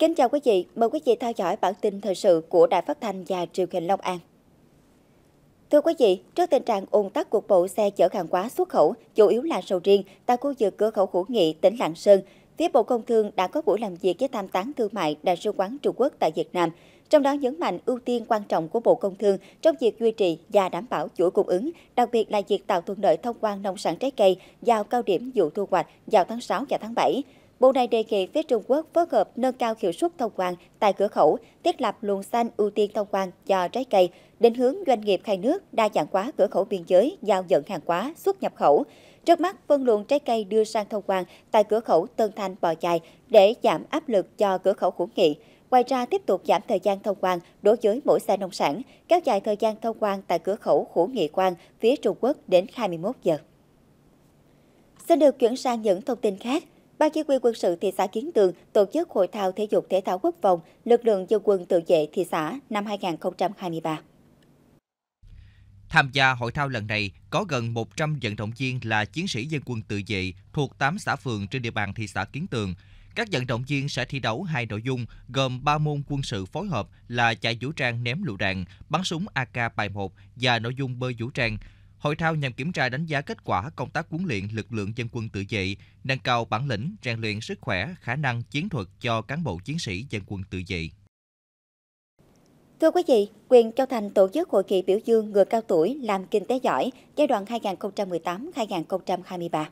Kính chào quý vị, mời quý vị theo dõi bản tin thời sự của Đài Phát thanh và Truyền hình Long An. Thưa quý vị, trước tình trạng ùn tắc cục bộ xe chở hàng hóa xuất khẩu, chủ yếu là sầu riêng tại khu vực cửa khẩu Hữu Nghị, tỉnh Lạng Sơn, phía Bộ Công Thương đã có buổi làm việc với tham tán thương mại Đại sứ quán Trung Quốc tại Việt Nam, trong đó nhấn mạnh ưu tiên quan trọng của Bộ Công Thương trong việc duy trì và đảm bảo chuỗi cung ứng, đặc biệt là việc tạo thuận lợi thông quan nông sản trái cây vào cao điểm vụ thu hoạch vào tháng 6 và tháng 7 Bộ này đề nghị phía Trung Quốc phối hợp nâng cao hiệu suất thông quan tại cửa khẩu, thiết lập luồng xanh ưu tiên thông quan cho trái cây, định hướng doanh nghiệp hai nước đa dạng hóa cửa khẩu biên giới giao nhận hàng hóa xuất nhập khẩu. Trước mắt, phân luồng trái cây đưa sang thông quan tại cửa khẩu Tân Thanh Bò Chài để giảm áp lực cho cửa khẩu Hữu Nghị. Ngoài ra, tiếp tục giảm thời gian thông quan đối với mỗi xe nông sản, kéo dài thời gian thông quan tại cửa khẩu Hữu Nghị Quan phía Trung Quốc đến 21 giờ. Xin được chuyển sang những thông tin khác. Ban chỉ huy quân sự thị xã Kiến Tường tổ chức hội thao thể dục thể thao quốc phòng lực lượng dân quân tự vệ thị xã năm 2023. Tham gia hội thao lần này có gần 100 vận động viên là chiến sĩ dân quân tự vệ thuộc 8 xã phường trên địa bàn thị xã Kiến Tường. Các vận động viên sẽ thi đấu hai nội dung gồm 3 môn quân sự phối hợp là chạy vũ trang ném lựu đạn, bắn súng AK-71 và nội dung bơi vũ trang – Hội thao nhằm kiểm tra đánh giá kết quả công tác huấn luyện lực lượng dân quân tự vệ, nâng cao bản lĩnh, rèn luyện sức khỏe, khả năng chiến thuật cho cán bộ chiến sĩ dân quân tự vệ. Thưa quý vị, quyền Châu Thành tổ chức hội nghị biểu dương người cao tuổi làm kinh tế giỏi giai đoạn 2018-2023.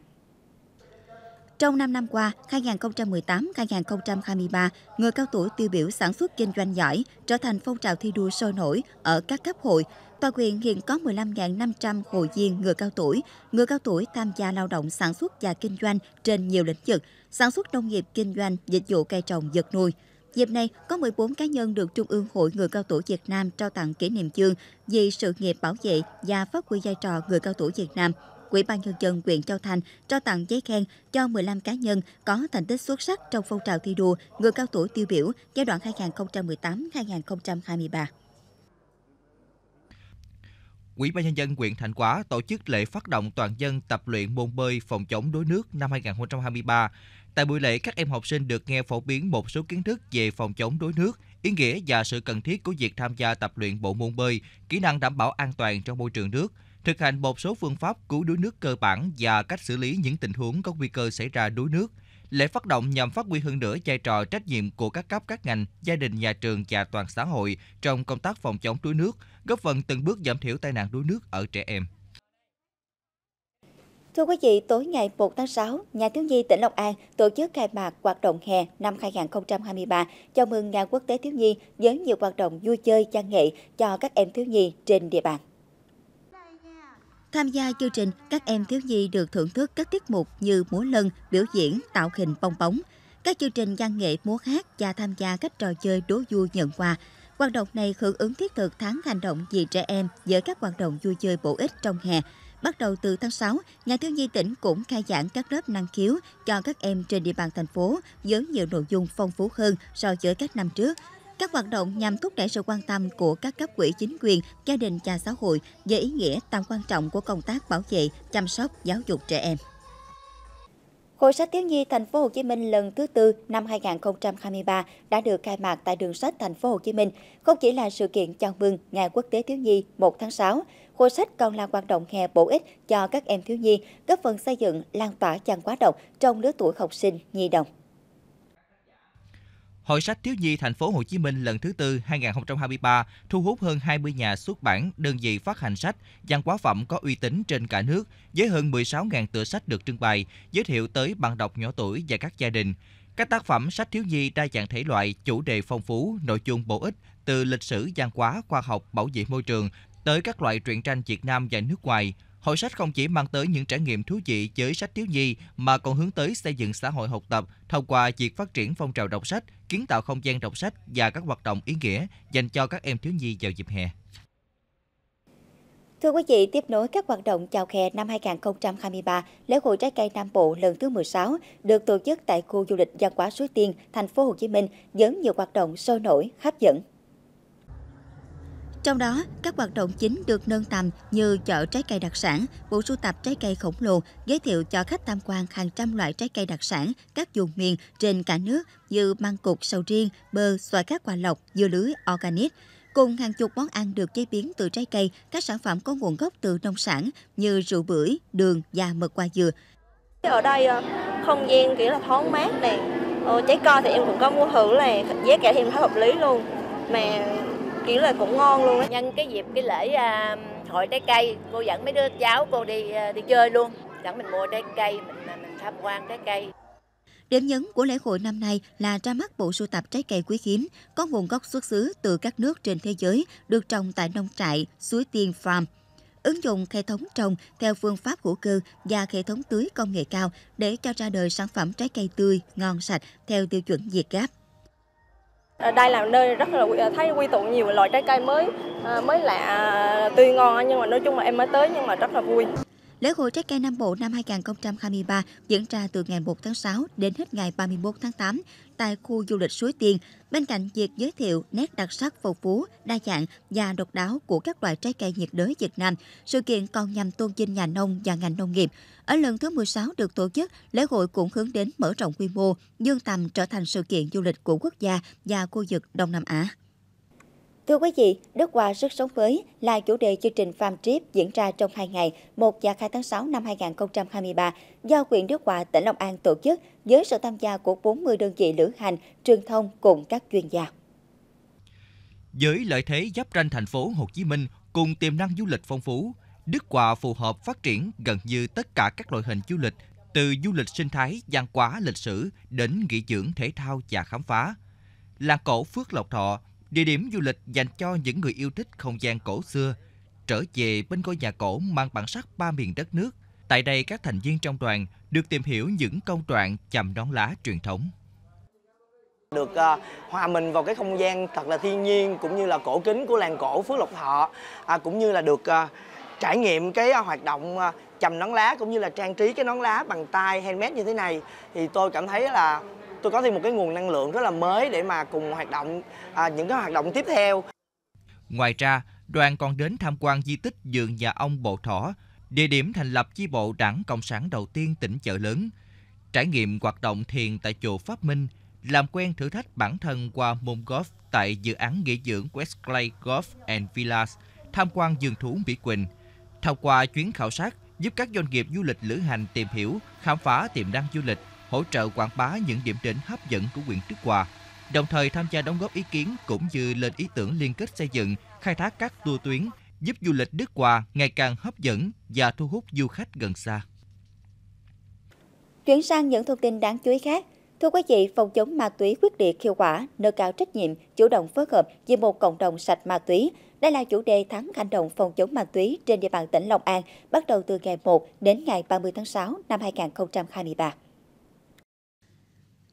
Trong 5 năm qua, 2018-2023, người cao tuổi tiêu biểu sản xuất kinh doanh giỏi trở thành phong trào thi đua sôi nổi ở các cấp hội. Toàn quyền hiện có 15.500 hội viên người cao tuổi. Người cao tuổi tham gia lao động sản xuất và kinh doanh trên nhiều lĩnh vực, sản xuất nông nghiệp, kinh doanh, dịch vụ cây trồng, vật nuôi. Dịp này, có 14 cá nhân được Trung ương Hội Người Cao Tuổi Việt Nam trao tặng kỷ niệm chương vì sự nghiệp bảo vệ và phát huy vai trò người cao tuổi Việt Nam – Quỹ ban nhân dân huyện Châu Thành cho tặng giấy khen cho 15 cá nhân có thành tích xuất sắc trong phong trào thi đua người cao tuổi tiêu biểu giai đoạn 2018-2023. Ủy ban nhân dân huyện Thành Quá tổ chức lễ phát động toàn dân tập luyện môn bơi phòng chống đuối nước năm 2023. Tại buổi lễ, các em học sinh được nghe phổ biến một số kiến thức về phòng chống đuối nước, ý nghĩa và sự cần thiết của việc tham gia tập luyện bộ môn bơi, kỹ năng đảm bảo an toàn trong môi trường nước – thực hành một số phương pháp cứu đuối nước cơ bản và cách xử lý những tình huống có nguy cơ xảy ra đuối nước. Lễ phát động nhằm phát huy hơn nữa vai trò trách nhiệm của các cấp các ngành, gia đình, nhà trường và toàn xã hội trong công tác phòng chống đuối nước, góp phần từng bước giảm thiểu tai nạn đuối nước ở trẻ em. Thưa quý vị, tối ngày 1 tháng 6, Nhà thiếu nhi tỉnh Long An tổ chức khai mạc hoạt động hè năm 2023 chào mừng Ngày Quốc tế Thiếu nhi với nhiều hoạt động vui chơi, văn nghệ cho các em thiếu nhi trên địa bàn. Tham gia chương trình, các em thiếu nhi được thưởng thức các tiết mục như múa lân, biểu diễn, tạo hình bong bóng, các chương trình văn nghệ múa hát và tham gia các trò chơi đố vui nhận quà. Hoạt động này hưởng ứng thiết thực tháng hành động vì trẻ em với các hoạt động vui chơi bổ ích trong hè. Bắt đầu từ tháng 6, nhà thiếu nhi tỉnh cũng khai giảng các lớp năng khiếu cho các em trên địa bàn thành phố với nhiều nội dung phong phú hơn so với các năm trước. Các hoạt động nhằm thúc đẩy sự quan tâm của các cấp quỹ chính quyền, gia đình và xã hội về ý nghĩa tầm quan trọng của công tác bảo vệ, chăm sóc, giáo dục trẻ em. Hội sách thiếu nhi Thành phố Hồ Chí Minh lần thứ tư năm 2023 đã được khai mạc tại đường sách Thành phố Hồ Chí Minh. Không chỉ là sự kiện chào mừng Ngày Quốc tế Thiếu nhi 1 tháng 6, hội sách còn là hoạt động hè bổ ích cho các em thiếu nhi, góp phần xây dựng lan tỏa văn hóa đọc trong lứa tuổi học sinh nhi đồng. Hội sách thiếu nhi thành phố Hồ Chí Minh lần thứ tư 2023 thu hút hơn 20 nhà xuất bản, đơn vị phát hành sách, văn hóa phẩm có uy tín trên cả nước với hơn 16.000 tựa sách được trưng bày, giới thiệu tới bạn đọc nhỏ tuổi và các gia đình. Các tác phẩm sách thiếu nhi đa dạng thể loại, chủ đề phong phú, nội dung bổ ích từ lịch sử, văn hóa, khoa học, bảo vệ môi trường tới các loại truyện tranh Việt Nam và nước ngoài, Hội sách không chỉ mang tới những trải nghiệm thú vị với sách thiếu nhi mà còn hướng tới xây dựng xã hội học tập thông qua việc phát triển phong trào đọc sách, kiến tạo không gian đọc sách và các hoạt động ý nghĩa dành cho các em thiếu nhi vào dịp hè. Thưa quý vị, tiếp nối các hoạt động chào hè năm 2023, lễ hội trái cây Nam Bộ lần thứ 16 được tổ chức tại khu du lịch văn hóa Suối Tiên, thành phố Hồ Chí Minh với nhiều hoạt động sôi nổi, hấp dẫn. Trong đó, các hoạt động chính được nâng tầm như chợ trái cây đặc sản, bộ sưu tập trái cây khổng lồ, giới thiệu cho khách tham quan hàng trăm loại trái cây đặc sản các vùng miền trên cả nước như măng cụt, sầu riêng, bơ, xoài các quả lộc, dưa lưới, organic cùng hàng chục món ăn được chế biến từ trái cây, các sản phẩm có nguồn gốc từ nông sản như rượu bưởi, đường và mật hoa dừa. Ở đây ờ, không gian kiểu là thoáng mát này, ờ, trái cây thì em cũng có mua thử là giá cả thì em thấy hợp lý luôn. Mà kiểu là cũng ngon luôn á nhân cái dịp cái lễ à, hội trái cây cô dẫn mấy đứa cháu cô đi à, đi chơi luôn dẫn mình mua trái cây mình à, mình tham quan trái cây Điểm nhấn của lễ hội năm nay là ra mắt bộ sưu tập trái cây quý hiếm có nguồn gốc xuất xứ từ các nước trên thế giới được trồng tại nông trại Suối Tiên Farm. Ứng dụng hệ thống trồng theo phương pháp hữu cơ và hệ thống tưới công nghệ cao để cho ra đời sản phẩm trái cây tươi, ngon sạch theo tiêu chuẩn Việt Gáp. Ờ, đây là nơi rất là ờ, thấy quy tụ nhiều loại trái cây mới ờ, mới lạ tươi ngon nhưng mà nói chung là em mới tới nhưng mà rất là vui. Lễ hội trái cây Nam Bộ năm 2023 diễn ra từ ngày 1 tháng 6 đến hết ngày 31 tháng 8 tại khu du lịch Suối Tiên. Bên cạnh việc giới thiệu nét đặc sắc phong phú, đa dạng và độc đáo của các loại trái cây nhiệt đới Việt Nam, sự kiện còn nhằm tôn vinh nhà nông và ngành nông nghiệp. Ở lần thứ 16 được tổ chức, lễ hội cũng hướng đến mở rộng quy mô, dương tầm trở thành sự kiện du lịch của quốc gia và khu vực Đông Nam Á. Thưa quý vị, Đức Hòa sức sống mới là chủ đề chương trình Farm Trip diễn ra trong 2 ngày, 1 và 2 tháng 6 năm 2023 do huyện Đức Hòa, tỉnh Long An tổ chức với sự tham gia của 40 đơn vị lữ hành, truyền thông cùng các chuyên gia. Với lợi thế giáp ranh thành phố Hồ Chí Minh cùng tiềm năng du lịch phong phú, Đức Hòa phù hợp phát triển gần như tất cả các loại hình du lịch, từ du lịch sinh thái, văn hóa, lịch sử đến nghỉ dưỡng, thể thao và khám phá. Làng cổ Phước Lộc Thọ Địa điểm du lịch dành cho những người yêu thích không gian cổ xưa, trở về bên ngôi nhà cổ mang bản sắc ba miền đất nước. Tại đây, các thành viên trong đoàn được tìm hiểu những công đoạn chầm nón lá truyền thống được uh, hòa mình vào cái không gian thật là thiên nhiên cũng như là cổ kính của làng cổ Phước Lộc Thọ à, cũng như là được uh, trải nghiệm cái uh, hoạt động uh, chầm nón lá cũng như là trang trí cái nón lá bằng tay handmade như thế này thì tôi cảm thấy là tôi có thêm một cái nguồn năng lượng rất là mới để mà cùng hoạt động à, những cái hoạt động tiếp theo. Ngoài ra, đoàn còn đến tham quan di tích vườn nhà ông Bộ Thỏ, địa điểm thành lập chi bộ đảng Cộng sản đầu tiên tỉnh Chợ Lớn, trải nghiệm hoạt động thiền tại chùa Pháp Minh, làm quen thử thách bản thân qua môn golf tại dự án nghỉ dưỡng West Clay Golf and Villas, tham quan vườn thú Mỹ Quỳnh. Thông qua chuyến khảo sát, giúp các doanh nghiệp du lịch lữ hành tìm hiểu, khám phá tiềm năng du lịch, hỗ trợ quảng bá những điểm đến hấp dẫn của huyện Đức Hòa, đồng thời tham gia đóng góp ý kiến cũng như lên ý tưởng liên kết xây dựng, khai thác các tour tuyến, giúp du lịch Đức Hòa ngày càng hấp dẫn và thu hút du khách gần xa. Chuyển sang những thông tin đáng chú ý khác, Thưa quý vị, phòng chống ma túy quyết liệt hiệu quả, nâng cao trách nhiệm, chủ động phối hợp vì một cộng đồng sạch ma túy. Đây là chủ đề tháng hành động phòng chống ma túy trên địa bàn tỉnh Long An, bắt đầu từ ngày 1 đến ngày 30 tháng 6 năm 2023.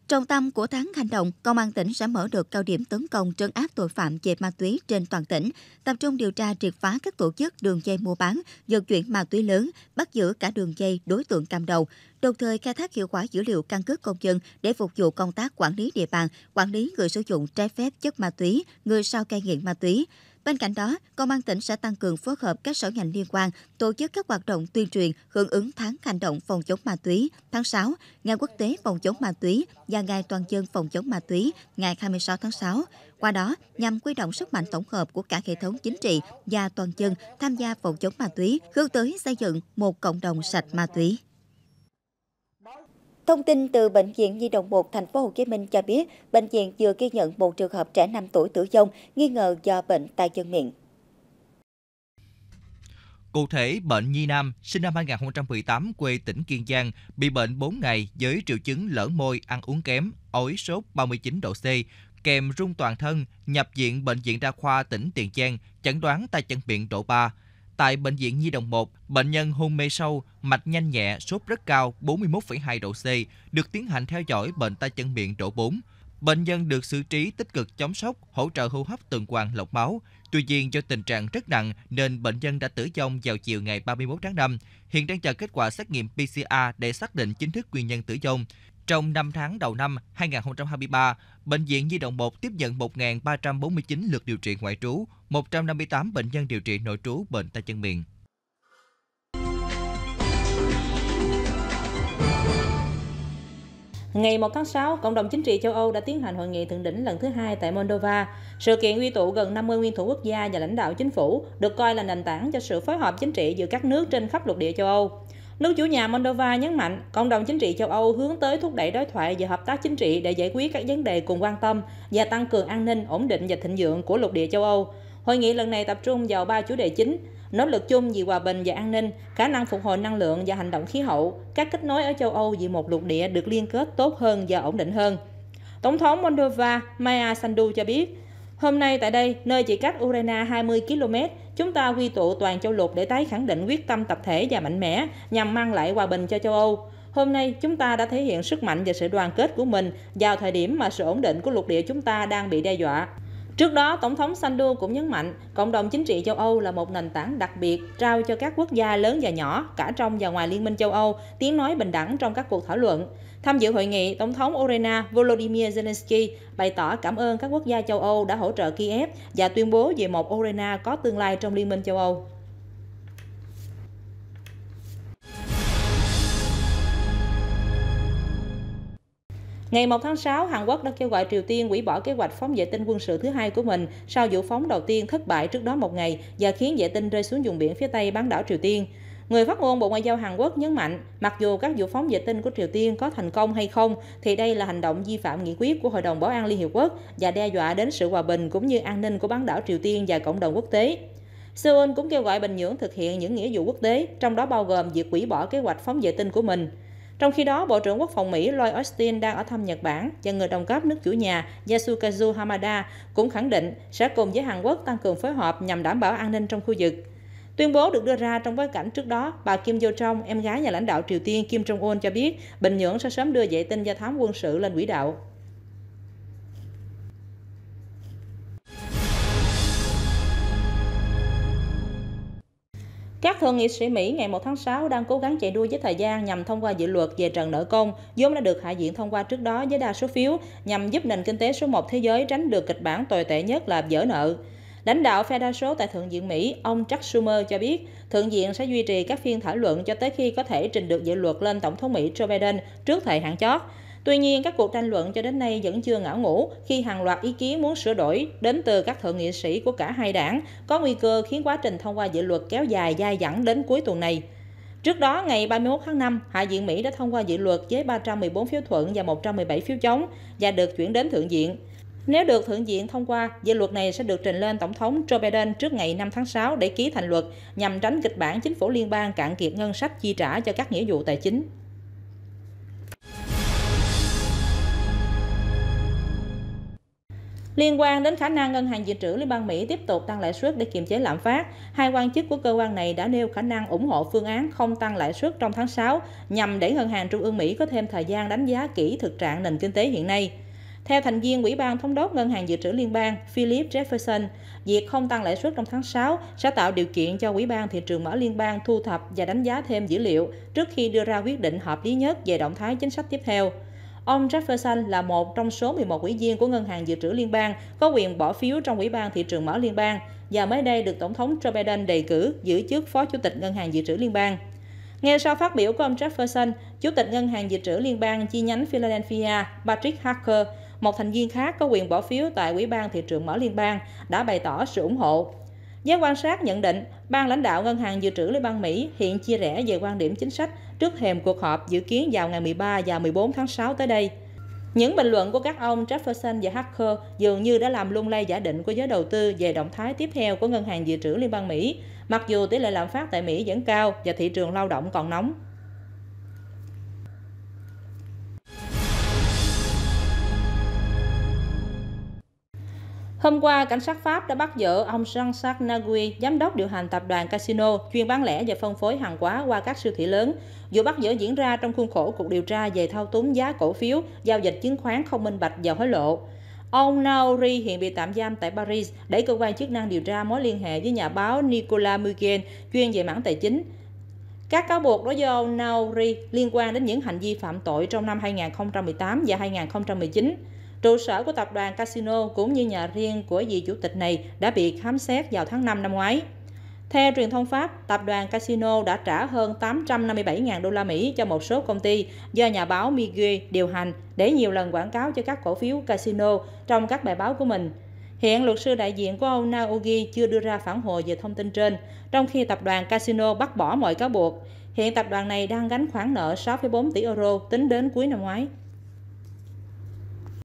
Trong tâm của tháng hành động, Công an tỉnh sẽ mở được cao điểm tấn công trấn áp tội phạm về ma túy trên toàn tỉnh, tập trung điều tra triệt phá các tổ chức đường dây mua bán, vận chuyển ma túy lớn, bắt giữ cả đường dây đối tượng cầm đầu, đồng thời khai thác hiệu quả dữ liệu căn cước công dân để phục vụ công tác quản lý địa bàn, quản lý người sử dụng trái phép chất ma túy, người sau cai nghiện ma túy. Bên cạnh đó, Công an tỉnh sẽ tăng cường phối hợp các sở ngành liên quan tổ chức các hoạt động tuyên truyền hưởng ứng tháng hành động phòng chống ma túy tháng 6, Ngày Quốc tế phòng chống ma túy và Ngày Toàn dân phòng chống ma túy ngày 26 tháng 6. Qua đó, nhằm quy động sức mạnh tổng hợp của cả hệ thống chính trị và toàn dân tham gia phòng chống ma túy, hướng tới xây dựng một cộng đồng sạch ma túy. Thông tin từ Bệnh viện Nhi đồng 1 Thành phố Hồ Chí Minh cho biết, bệnh viện vừa ghi nhận một trường hợp trẻ 5 tuổi tử vong nghi ngờ do bệnh tay chân miệng. Cụ thể, bệnh Nhi Nam, sinh năm 2018, quê tỉnh Kiên Giang, bị bệnh 4 ngày với triệu chứng lở môi, ăn uống kém, ối sốt 39 độ C, kèm rung toàn thân, nhập viện Bệnh viện Đa khoa tỉnh Tiền Giang, chẩn đoán tay chân miệng độ 3, Tại Bệnh viện Nhi Đồng 1, bệnh nhân hôn mê sâu, mạch nhanh nhẹ, sốt rất cao 41,2 độ C, được tiến hành theo dõi bệnh tay chân miệng độ 4. Bệnh nhân được xử trí tích cực chống sốc, hỗ trợ hô hấp tuần hoàn lọc máu. Tuy nhiên, do tình trạng rất nặng nên bệnh nhân đã tử vong vào chiều ngày 31 tháng 5. Hiện đang chờ kết quả xét nghiệm PCR để xác định chính thức nguyên nhân tử vong. Trong 5 tháng đầu năm 2023, Bệnh viện Nhi Đồng 1 tiếp nhận 1.349 lượt điều trị ngoại trú, 158 bệnh nhân điều trị nội trú bệnh tay chân miệng. Ngày 1 tháng 6, cộng đồng chính trị châu Âu đã tiến hành hội nghị thượng đỉnh lần thứ hai tại Moldova. Sự kiện quy tụ gần 50 nguyên thủ quốc gia và lãnh đạo chính phủ được coi là nền tảng cho sự phối hợp chính trị giữa các nước trên khắp lục địa châu Âu. Nước chủ nhà Moldova nhấn mạnh, cộng đồng chính trị châu Âu hướng tới thúc đẩy đối thoại và hợp tác chính trị để giải quyết các vấn đề cùng quan tâm và tăng cường an ninh, ổn định và thịnh vượng của lục địa châu Âu. Hội nghị lần này tập trung vào ba chủ đề chính, nỗ lực chung vì hòa bình và an ninh, khả năng phục hồi năng lượng và hành động khí hậu, các kết nối ở châu Âu vì một lục địa được liên kết tốt hơn và ổn định hơn. Tổng thống Moldova Maya Sandu cho biết, Hôm nay tại đây, nơi chỉ cách Urena 20 km, chúng ta quy tụ toàn châu lục để tái khẳng định quyết tâm tập thể và mạnh mẽ nhằm mang lại hòa bình cho châu Âu. Hôm nay, chúng ta đã thể hiện sức mạnh và sự đoàn kết của mình vào thời điểm mà sự ổn định của lục địa chúng ta đang bị đe dọa. Trước đó, Tổng thống Sandu cũng nhấn mạnh, cộng đồng chính trị châu Âu là một nền tảng đặc biệt trao cho các quốc gia lớn và nhỏ, cả trong và ngoài Liên minh châu Âu, tiếng nói bình đẳng trong các cuộc thảo luận. Tham dự hội nghị, Tổng thống Ukraine Volodymyr Zelensky bày tỏ cảm ơn các quốc gia châu Âu đã hỗ trợ Kiev và tuyên bố về một Ukraine có tương lai trong Liên minh châu Âu. Ngày 1 tháng 6, Hàn Quốc đã kêu gọi Triều Tiên hủy bỏ kế hoạch phóng vệ tinh quân sự thứ hai của mình sau vụ phóng đầu tiên thất bại trước đó một ngày và khiến vệ tinh rơi xuống vùng biển phía tây bán đảo Triều Tiên. Người phát ngôn Bộ Ngoại giao Hàn Quốc nhấn mạnh, mặc dù các vụ phóng vệ tinh của Triều Tiên có thành công hay không, thì đây là hành động vi phạm nghị quyết của Hội đồng Bảo an Liên Hiệp Quốc và đe dọa đến sự hòa bình cũng như an ninh của bán đảo Triều Tiên và cộng đồng quốc tế. Seoul cũng kêu gọi Bình Nhưỡng thực hiện những nghĩa vụ quốc tế, trong đó bao gồm việc hủy bỏ kế hoạch phóng vệ tinh của mình. Trong khi đó, Bộ trưởng Quốc phòng Mỹ Lloyd Austin đang ở thăm Nhật Bản và người đồng cấp nước chủ nhà Yasukazu Hamada cũng khẳng định sẽ cùng với Hàn Quốc tăng cường phối hợp nhằm đảm bảo an ninh trong khu vực. Tuyên bố được đưa ra trong bối cảnh trước đó, bà Kim Yo Jong, em gái nhà lãnh đạo Triều Tiên Kim Jong Un cho biết Bình Nhưỡng sẽ sớm đưa vệ tinh do thám quân sự lên quỹ đạo. Các thượng nghị sĩ Mỹ ngày 1 tháng 6 đang cố gắng chạy đua với thời gian nhằm thông qua dự luật về trần nợ công, vốn đã được hạ viện thông qua trước đó với đa số phiếu, nhằm giúp nền kinh tế số 1 thế giới tránh được kịch bản tồi tệ nhất là vỡ nợ. Lãnh đạo phe đa số tại Thượng viện Mỹ, ông Chuck Schumer cho biết, Thượng viện sẽ duy trì các phiên thảo luận cho tới khi có thể trình được dự luật lên Tổng thống Mỹ Joe Biden trước thời hạn chót. Tuy nhiên, các cuộc tranh luận cho đến nay vẫn chưa ngã ngủ khi hàng loạt ý kiến muốn sửa đổi đến từ các thượng nghị sĩ của cả hai đảng, có nguy cơ khiến quá trình thông qua dự luật kéo dài dai dẳng đến cuối tuần này. Trước đó, ngày 31 tháng 5, Hạ viện Mỹ đã thông qua dự luật với 314 phiếu thuận và 117 phiếu chống và được chuyển đến Thượng viện. Nếu được Thượng viện thông qua, dự luật này sẽ được trình lên Tổng thống Joe Biden trước ngày 5 tháng 6 để ký thành luật nhằm tránh kịch bản chính phủ liên bang cạn kiệt ngân sách chi trả cho các nghĩa vụ tài chính. Liên quan đến khả năng Ngân hàng Dự trữ Liên bang Mỹ tiếp tục tăng lãi suất để kiềm chế lạm phát, hai quan chức của cơ quan này đã nêu khả năng ủng hộ phương án không tăng lãi suất trong tháng 6 nhằm để Ngân hàng Trung ương Mỹ có thêm thời gian đánh giá kỹ thực trạng nền kinh tế hiện nay. Theo thành viên Ủy ban Thống đốc Ngân hàng Dự trữ Liên bang Philip Jefferson, việc không tăng lãi suất trong tháng 6 sẽ tạo điều kiện cho Ủy ban Thị trường Mở Liên bang thu thập và đánh giá thêm dữ liệu trước khi đưa ra quyết định hợp lý nhất về động thái chính sách tiếp theo. Ông Jefferson là một trong số 11 ủy viên của Ngân hàng Dự trữ Liên bang có quyền bỏ phiếu trong Ủy ban Thị trường Mở Liên bang và mới đây được Tổng thống Joe Biden đề cử giữ chức Phó Chủ tịch Ngân hàng Dự trữ Liên bang. Ngay sau phát biểu của ông Jefferson, Chủ tịch Ngân hàng Dự trữ Liên bang chi nhánh Philadelphia Patrick Harker, một thành viên khác có quyền bỏ phiếu tại Ủy ban Thị trường Mở Liên bang, đã bày tỏ sự ủng hộ Giới quan sát nhận định, ban lãnh đạo Ngân hàng Dự trữ Liên bang Mỹ hiện chia rẽ về quan điểm chính sách trước thềm cuộc họp dự kiến vào ngày 13 và 14 tháng 6 tới đây. Những bình luận của các ông Jefferson và Harker dường như đã làm lung lay giả định của giới đầu tư về động thái tiếp theo của Ngân hàng Dự trữ Liên bang Mỹ, mặc dù tỷ lệ lạm phát tại Mỹ vẫn cao và thị trường lao động còn nóng. Hôm qua, cảnh sát Pháp đã bắt giữ ông Jean-Jacques Nagui, giám đốc điều hành tập đoàn Casino, chuyên bán lẻ và phân phối hàng hóa qua các siêu thị lớn. Vụ bắt giữ diễn ra trong khuôn khổ cuộc điều tra về thao túng giá cổ phiếu, giao dịch chứng khoán không minh bạch và hối lộ. Ông Naori hiện bị tạm giam tại Paris để cơ quan chức năng điều tra mối liên hệ với nhà báo Nicolas Mugen, chuyên về mảng tài chính. Các cáo buộc đối với ông Naori liên quan đến những hành vi phạm tội trong năm 2018 và 2019. Trụ sở của tập đoàn Casino cũng như nhà riêng của vị chủ tịch này đã bị khám xét vào tháng 5 năm ngoái. Theo truyền thông Pháp, tập đoàn Casino đã trả hơn 857.000 đô la Mỹ cho một số công ty do nhà báo Miguel điều hành để nhiều lần quảng cáo cho các cổ phiếu casino trong các bài báo của mình. Hiện luật sư đại diện của ông Naogi chưa đưa ra phản hồi về thông tin trên, trong khi tập đoàn Casino bác bỏ mọi cáo buộc. Hiện tập đoàn này đang gánh khoản nợ 6,4 tỷ euro tính đến cuối năm ngoái.